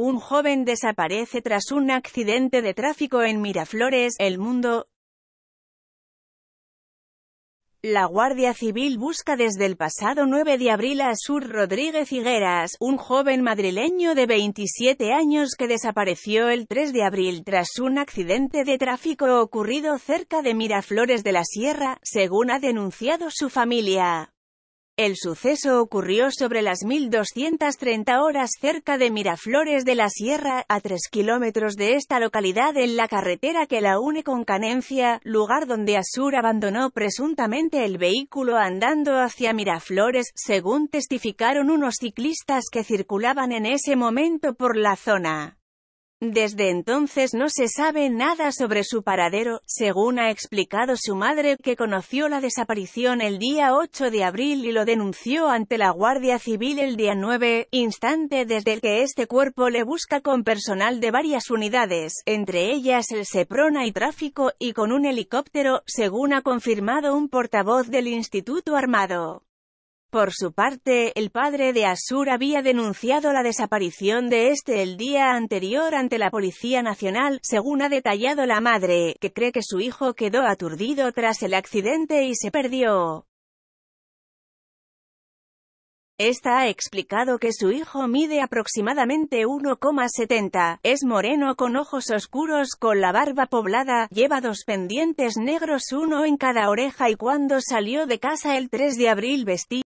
Un joven desaparece tras un accidente de tráfico en Miraflores, El Mundo. La Guardia Civil busca desde el pasado 9 de abril a Sur Rodríguez Higueras, un joven madrileño de 27 años que desapareció el 3 de abril tras un accidente de tráfico ocurrido cerca de Miraflores de la Sierra, según ha denunciado su familia. El suceso ocurrió sobre las 1230 horas cerca de Miraflores de la Sierra, a 3 kilómetros de esta localidad en la carretera que la une con Canencia, lugar donde Asur abandonó presuntamente el vehículo andando hacia Miraflores, según testificaron unos ciclistas que circulaban en ese momento por la zona. Desde entonces no se sabe nada sobre su paradero, según ha explicado su madre que conoció la desaparición el día 8 de abril y lo denunció ante la Guardia Civil el día 9, instante desde el que este cuerpo le busca con personal de varias unidades, entre ellas el Seprona y Tráfico, y con un helicóptero, según ha confirmado un portavoz del Instituto Armado. Por su parte, el padre de Asur había denunciado la desaparición de este el día anterior ante la Policía Nacional, según ha detallado la madre, que cree que su hijo quedó aturdido tras el accidente y se perdió. Esta ha explicado que su hijo mide aproximadamente 1,70, es moreno con ojos oscuros con la barba poblada, lleva dos pendientes negros uno en cada oreja y cuando salió de casa el 3 de abril vestido.